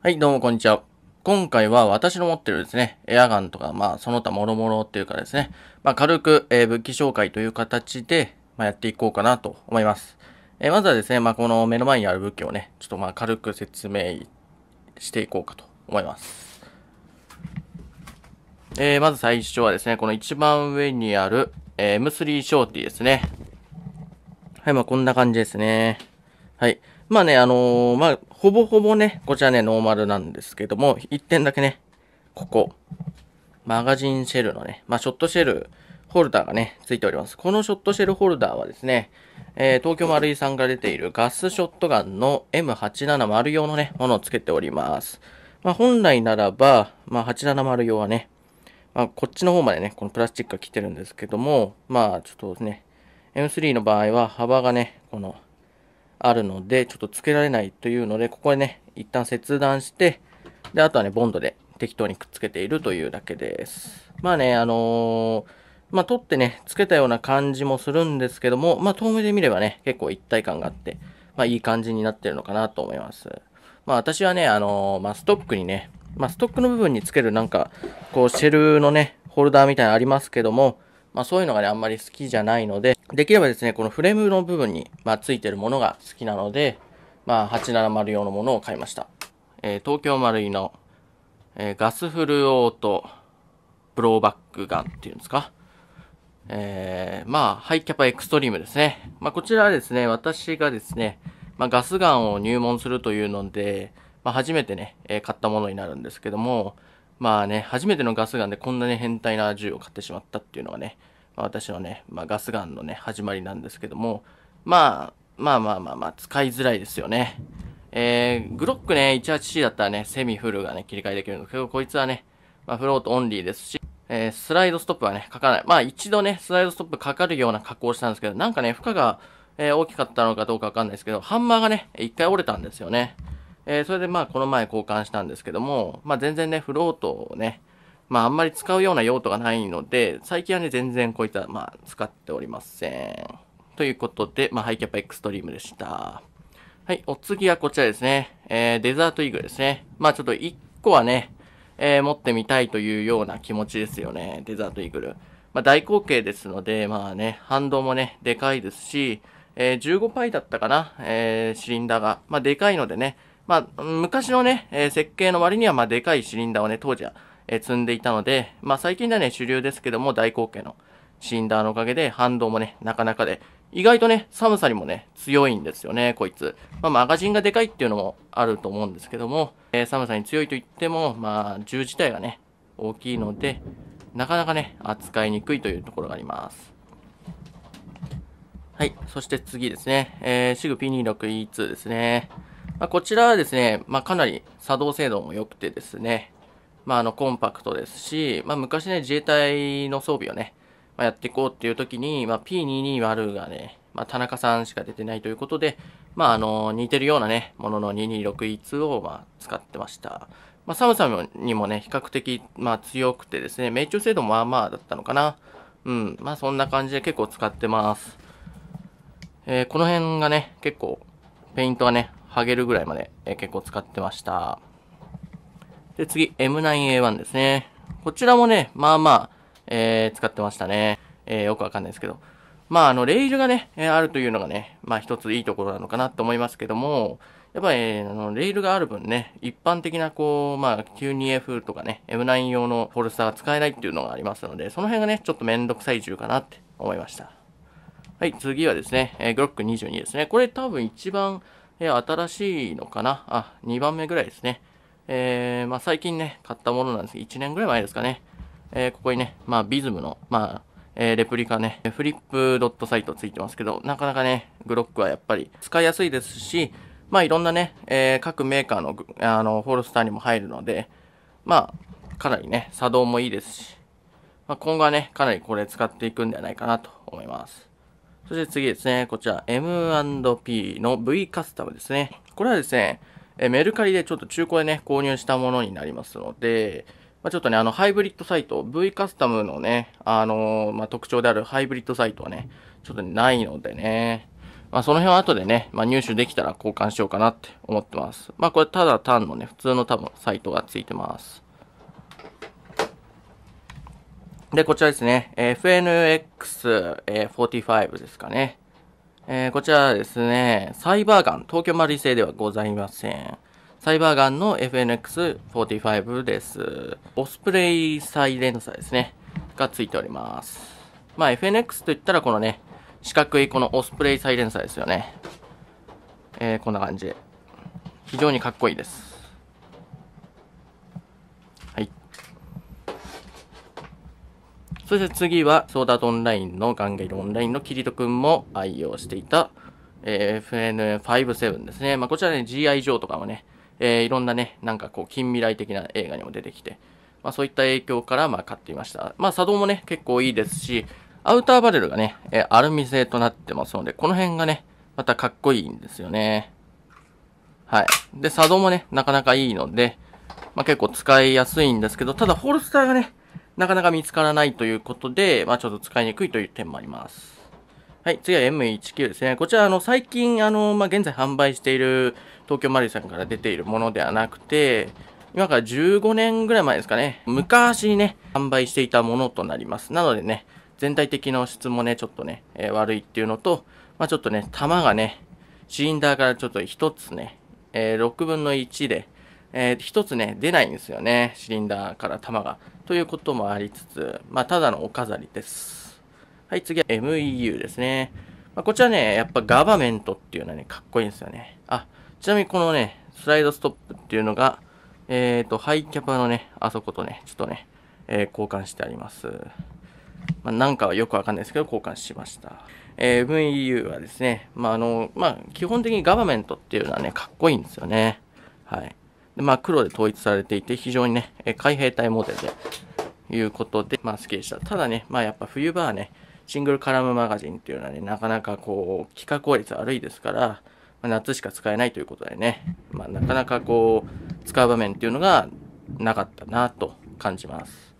はい、どうもこんにちは。今回は私の持ってるですね、エアガンとか、まあ、その他ももろっていうかですね、まあ、軽く、えー、武器紹介という形で、まあ、やっていこうかなと思います。えー、まずはですね、まあ、この目の前にある武器をね、ちょっとまあ、軽く説明していこうかと思います。えー、まず最初はですね、この一番上にある、えー、M3 ショーティーですね。はい、まあ、こんな感じですね。はい。まあね、あのー、まあ、ほぼほぼね、こちらね、ノーマルなんですけども、1点だけね、ここ、マガジンシェルのね、まあ、ショットシェルホルダーがね、ついております。このショットシェルホルダーはですね、えー、東京丸井さんが出ているガスショットガンの M870 用のね、ものをつけております。まあ、本来ならば、まあ、870用はね、まあ、こっちの方までね、このプラスチックが来てるんですけども、まあ、ちょっとね、M3 の場合は幅がね、この、あるので、ちょっと付けられないというので、ここでね、一旦切断して、で、あとはね、ボンドで適当にくっつけているというだけです。まあね、あのー、まあ、取ってね、つけたような感じもするんですけども、まあ、遠目で見ればね、結構一体感があって、まあ、いい感じになってるのかなと思います。まあ、私はね、あのー、まあ、ストックにね、まあ、ストックの部分につけるなんか、こう、シェルのね、ホルダーみたいなのありますけども、まあ、そういうのがね、あんまり好きじゃないので、できればですね、このフレームの部分に、まあ、ついてるものが好きなので、まあ、870用のものを買いました。えー、東京丸井の、えー、ガスフルオートブローバックガンっていうんですか。えー、まあ、ハイキャパエクストリームですね。まあ、こちらはですね、私がですね、まあ、ガスガンを入門するというので、まあ、初めてね、え買ったものになるんですけども、まあね、初めてのガスガンでこんなに変態な銃を買ってしまったっていうのがね、まあ、私のね、まあ、ガスガンのね、始まりなんですけども、まあ、まあまあまあまあ、使いづらいですよね。えー、グロックね、18C だったらね、セミフルがね、切り替えできるんですけど、こいつはね、まあ、フロートオンリーですし、えー、スライドストップはね、かかない。まあ、一度ね、スライドストップかかるような加工をしたんですけど、なんかね、負荷が、えー、大きかったのかどうかわかんないですけど、ハンマーがね、一回折れたんですよね。えー、それでまあこの前交換したんですけども、まあ全然ね、フロートをね、まああんまり使うような用途がないので、最近はね、全然こういった、まあ使っておりません。ということで、まあハイキャパエクストリームでした。はい、お次はこちらですね。えー、デザートイーグルですね。まあちょっと1個はね、えー、持ってみたいというような気持ちですよね。デザートイーグル。まあ大口径ですので、まあね、反動もね、でかいですし、えー、15パイだったかな、えー、シリンダーが。まあでかいのでね、まあ、昔のね、えー、設計の割には、まあ、でかいシリンダーをね、当時は、えー、積んでいたので、まあ、最近ではね、主流ですけども、大口径のシリンダーのおかげで、反動もね、なかなかで、意外とね、寒さにもね、強いんですよね、こいつ。まあ、マガジンがでかいっていうのもあると思うんですけども、えー、寒さに強いと言っても、まあ、銃自体がね、大きいので、なかなかね、扱いにくいというところがあります。はい、そして次ですね、えー、s i P26E2 ですね。まあ、こちらはですね、まあ、かなり作動精度も良くてですね、まあ、あのコンパクトですし、まあ、昔ね、自衛隊の装備をね、まあ、やっていこうっていう時に、まあ、P220 がね、まあ、田中さんしか出てないということで、まあ、あの、似てるようなね、ものの 2261E2 を、ま使ってました。まあ、寒さにもね、比較的、まあ、強くてですね、命中精度もまあまあだったのかな。うん、まあ、そんな感じで結構使ってます。えー、この辺がね、結構、ペイントはね、上げるぐらいまで、え結構使ってました。で、次、M9A1 ですね。こちらもね、まあまあ、えー、使ってましたね。えー、よくわかんないですけど。まあ、あの、レールがね、えー、あるというのがね、まあ一ついいところなのかなと思いますけども、やっぱり、えー、あの、レールがある分ね、一般的な、こう、まあ、9 2 f とかね、M9 用のフォルサーが使えないっていうのがありますので、その辺がね、ちょっとめんどくさい銃かなって思いました。はい、次はですね、えー、グロック22ですね。これ多分一番、や、新しいのかなあ、2番目ぐらいですね。えー、まあ、最近ね、買ったものなんですけど、1年ぐらい前ですかね。えー、ここにね、まあ、ビズムの、まあ、えー、レプリカね、フリップドットサイトついてますけど、なかなかね、グロックはやっぱり使いやすいですし、まあ、いろんなね、え各メーカーの、あの、ホールスターにも入るので、まあ、かなりね、作動もいいですし、まあ、今後はね、かなりこれ使っていくんではないかなと思います。そして次ですね、こちら M&P の V カスタムですね。これはですね、えメルカリでちょっと中古でね、購入したものになりますので、まあ、ちょっとね、あの、ハイブリッドサイト、V カスタムのね、あのー、まあ、特徴であるハイブリッドサイトはね、ちょっとないのでね、まあ、その辺は後でね、まあ、入手できたら交換しようかなって思ってます。まあ、これただ単のね、普通の多分サイトがついてます。で、こちらですね、FNX45 ですかね。えー、こちらですね、サイバーガン、東京マリ製ではございません。サイバーガンの FNX45 です。オスプレイサイレンサーですね。がついております。まあ、FNX と言ったらこのね、四角いこのオスプレイサイレンサーですよね。えー、こんな感じで。非常にかっこいいです。そして次は、ソーダードオンラインのガンゲイルオンラインのキリト君も愛用していた、えー、FN57 ですね。まあ、こちらね、GI 上とかもね、えー、いろんなね、なんかこう、近未来的な映画にも出てきて、まあ、そういった影響から、ま買っていました。まあ、作動もね、結構いいですし、アウターバレルがね、えー、アルミ製となってますので、この辺がね、またかっこいいんですよね。はい。で、作動もね、なかなかいいので、まあ、結構使いやすいんですけど、ただ、ホルスターがね、なかなか見つからないということで、まあ、ちょっと使いにくいという点もあります。はい、次は M19 ですね。こちら、あの、最近、あの、まあ、現在販売している東京マリさんから出ているものではなくて、今から15年ぐらい前ですかね、昔ね、販売していたものとなります。なのでね、全体的な質もね、ちょっとね、えー、悪いっていうのと、まあ、ちょっとね、弾がね、シリンダーからちょっと1つね、えー、6分の1で、えー、1つね、出ないんですよね、シリンダーから玉が。ということもありつつ、まあ、ただのお飾りです。はい、次は MEU ですね。まあ、こちらね、やっぱガバメントっていうのはね、かっこいいんですよね。あ、ちなみにこのね、スライドストップっていうのが、えっ、ー、と、ハイキャパのね、あそことね、ちょっとね、えー、交換してあります。まあ、なんかはよくわかんないですけど、交換しました。えー、MEU はですね、まあ、あの、まあ、基本的にガバメントっていうのはね、かっこいいんですよね。はい。でまあ、黒で統一されていて、非常にね、え海兵隊モデルで、いうことで、まあ、好きでした。ただね、まあ、やっぱ冬場はね、シングルカラムマガジンっていうのはね、なかなかこう、企画効率悪いですから、まあ、夏しか使えないということでね、まあ、なかなかこう、使う場面っていうのがなかったなと感じます。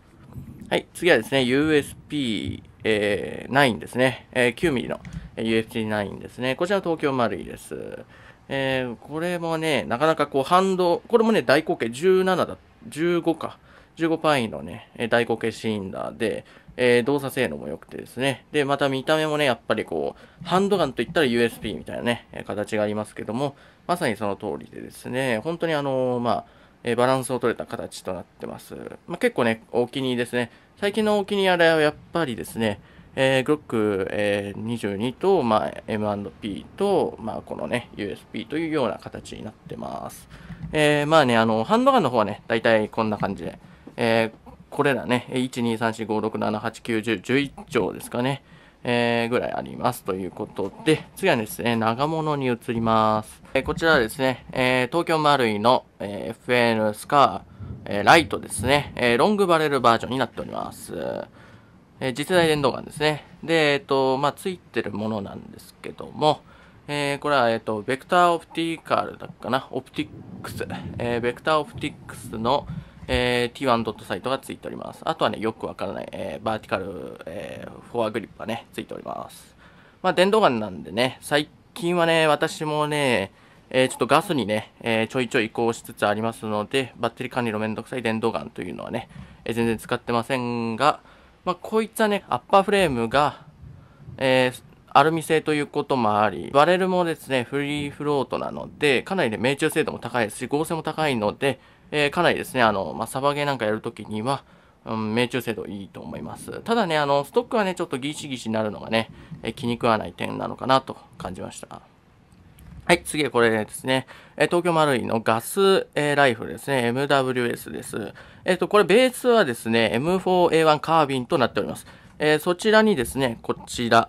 はい、次はですね、USP9、えー、ですね、えー、9mm の USP9 ですね、こちら東京丸いです。えー、これもね、なかなかこう反動、これもね、大口径17だ、15か、15パイのね、大口径シリンダーで、えー、動作性能も良くてですね。で、また見た目もね、やっぱりこう、ハンドガンといったら USB みたいなね、形がありますけども、まさにその通りでですね、本当にあのー、まあ、えバランスを取れた形となってます。まあ、結構ね、お気に入りですね。最近のお気に入りあれはやっぱりですね、えー、グロック、えー、22と、まあ、M&P と、まあ、このね、USB というような形になってます。えー、まあね、あの、ハンドガンの方はね、だいたいこんな感じで、えー、これらね、1,2,3,4,5,6,7,8,9,10,11丁ですかね、えー、ぐらいありますということで、次はですね、長物に移ります。えー、こちらはですね、えー、東京マルイの、えー、FN スカー、えー、ライトですね、えー、ロングバレルバージョンになっております。えー、次世代電動ガンですね。で、えっ、ー、と、まあ、ついてるものなんですけども、えー、これは、えっ、と、ベクターオプティカルだっかな、オプティックス、えベクターオプティックスの、え T1 ドットサイトがついております。あとはね、よくわからない、えバーティカル、えフォアグリップがね、ついております。まあ、電動ガンなんでね、最近はね、私もね、えー、ちょっとガスにね、えー、ちょいちょい移行しつつありますので、バッテリー管理のめんどくさい電動ガンというのはね、えー、全然使ってませんが、まあ、こういったね、アッパーフレームが、えー、アルミ製ということもあり、バレルもですね、フリーフロートなので、かなりね、命中精度も高いですし、合成も高いので、えー、かなりですね、あの、まあ、サバゲーなんかやるときには、うん、命中精度いいと思います。ただね、あの、ストックはね、ちょっとギシギシになるのがね、えー、気に食わない点なのかなと感じました。はい、次はこれですね。え東京マルイのガス、えライフルですね。MWS です。えっ、と、これベースはですね、M4A1 カービンとなっております。えそちらにですね、こちら。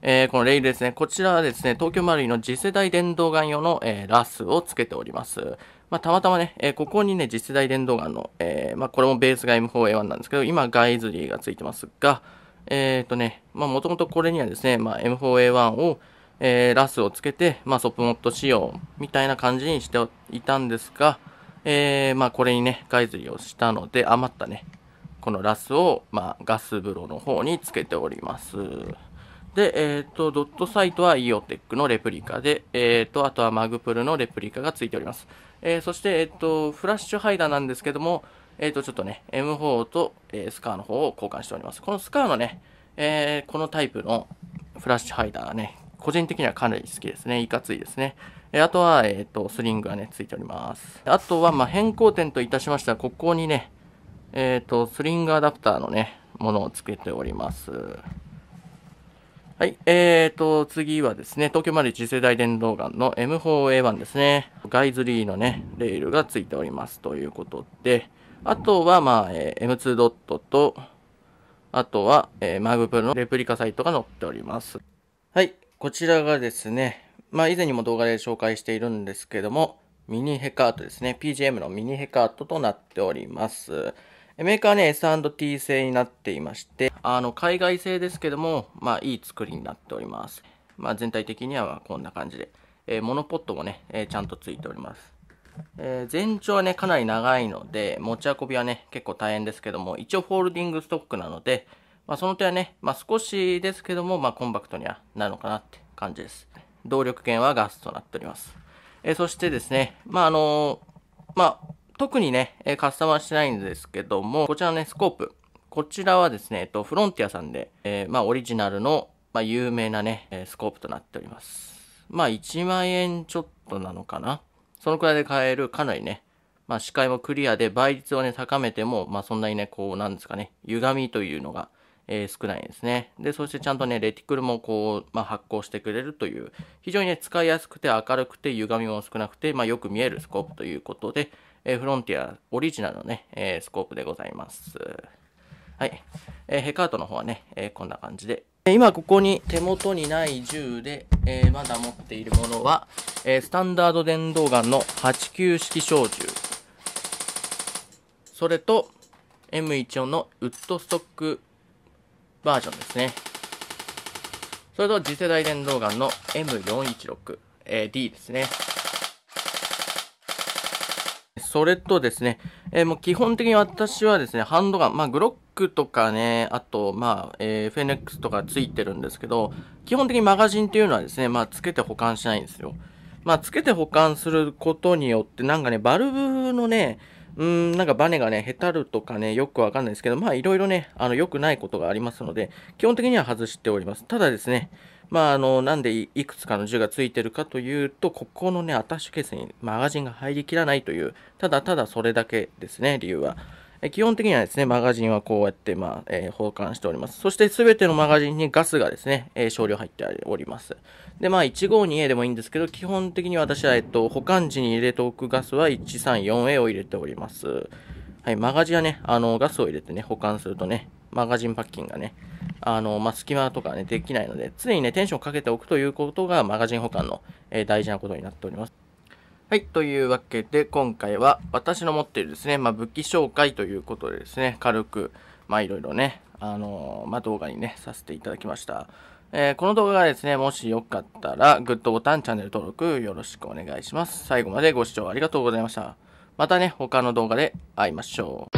えー、このレイルですね。こちらはですね、東京マルイの次世代電動ガン用の、えー、ラスをつけております。まあ、たまたまね、えー、ここにね、次世代電動ガンの、えまあ、これもベースが M4A1 なんですけど、今、ガイズリーがついてますが、えっ、とね、まあ、もともとこれにはですね、まあ、M4A1 を、えー、ラスをつけて、まあ、ソップモッド仕様みたいな感じにしていたんですが、えー、まあ、これにね、外髄をしたので、余ったね、このラスを、まあ、ガス風呂の方につけております。で、えっ、ー、と、ドットサイトはイオテックのレプリカで、えっ、ー、と、あとはマグプルのレプリカがついております。えー、そして、えっ、と、フラッシュハイダーなんですけども、えっ、と、ちょっとね、M4 と、えスカーの方を交換しております。このスカーのね、えこのタイプのフラッシュハイダーね、個人的にはかなり好きですね。いかついですね。えあとは、えっ、ー、と、スリングがね、ついております。あとは、まあ、変更点といたしましては、ここにね、えっ、ー、と、スリングアダプターのね、ものをつけております。はい。えーと、次はですね、東京まで次世代電動ガンの M4A1 ですね。ガイズリーのね、レールがついておりますということで、あとは、まあ、えー、M2 ドットと、あとは、えー、マグプロのレプリカサイトが載っております。はい。こちらがですね、まあ、以前にも動画で紹介しているんですけども、ミニヘカートですね。PGM のミニヘカートとなっております。メーカーね、S&T 製になっていまして、あの、海外製ですけども、まあ、いい作りになっております。まあ、全体的にはこんな感じで。えー、モノポットもね、えー、ちゃんとついております。えー、全長はね、かなり長いので、持ち運びはね、結構大変ですけども、一応フォールディングストックなので、まあ、その点はね、まあ、少しですけども、まあ、コンパクトにはなるのかなって感じです。動力源はガスとなっております。えそしてですね、まあ、あのまあ、特にね、カスタマーしてないんですけども、こちらのね、スコープ。こちらはですね、えっと、フロンティアさんで、えー、まあ、オリジナルの、まあ、有名なね、スコープとなっております。まあ、1万円ちょっとなのかな。そのくらいで買える、かなりね、まあ、視界もクリアで倍率をね、高めても、まあ、そんなにね、こう、なんですかね、歪みというのがえー、少ないんですね。で、そしてちゃんとね、レティクルもこう、まあ、発光してくれるという、非常にね、使いやすくて明るくて歪みも少なくて、まあ、よく見えるスコープということで、えー、フロンティアオリジナルのね、えー、スコープでございます。はい。えヘカートの方はね、えこんな感じで。今ここに手元にない銃で、えまだ持っているものは、えスタンダード電動ガンの89式小銃。それと、M14 のウッドストックバージョンですね。それと次世代電動ガンの M416、え D ですね。それとですね、えー、もう基本的に私はですね、ハンドガン、まあ、グロックとかね、あと、まあ、えー、フェネックスとかついてるんですけど、基本的にマガジンっていうのはですね、まあ、つけて保管しないんですよ。まあ、つけて保管することによって、なんかね、バルブのね、うん、なんかバネがね、へたるとかね、よくわかんないですけど、まあいろいろね、あの、良くないことがありますので、基本的には外しております。ただですね、まああの、なんでいくつかの銃がついてるかというと、ここのね、アタッシュケースにマガジンが入りきらないという、ただただそれだけですね、理由は。え基本的にはですね、マガジンはこうやって、まあ、えー、保管しております。そしてすべてのマガジンにガスがですね、えー、少量入っております。で、まあ、152A でもいいんですけど、基本的に私は、えっと、保管時に入れておくガスは 134A を入れております。はい、マガジンはね、あの、ガスを入れてね、保管するとね、マガジンパッキンがね、あの、まあ、隙間とかね、できないので、常にね、テンションをかけておくということが、マガジン保管の、えー、大事なことになっております。はい。というわけで、今回は私の持っているですね、まあ、武器紹介ということでですね、軽く、まあ、いろいろね、あのー、まあ、動画にね、させていただきました。えー、この動画がですね、もしよかったら、グッドボタン、チャンネル登録よろしくお願いします。最後までご視聴ありがとうございました。またね、他の動画で会いましょう。